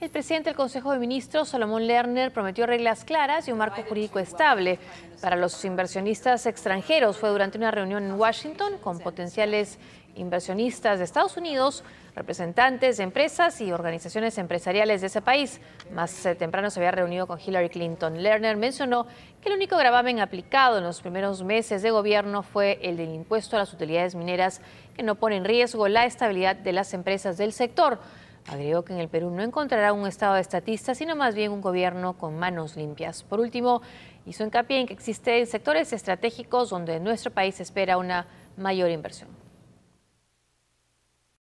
El presidente del Consejo de Ministros, Salomón Lerner, prometió reglas claras y un marco jurídico estable para los inversionistas extranjeros. Fue durante una reunión en Washington con potenciales inversionistas de Estados Unidos, representantes de empresas y organizaciones empresariales de ese país. Más eh, temprano se había reunido con Hillary Clinton. Lerner mencionó que el único gravamen aplicado en los primeros meses de gobierno fue el del impuesto a las utilidades mineras, que no pone en riesgo la estabilidad de las empresas del sector. Agregó que en el Perú no encontrará un Estado estatista, sino más bien un gobierno con manos limpias. Por último, hizo hincapié en que existen sectores estratégicos donde nuestro país espera una mayor inversión.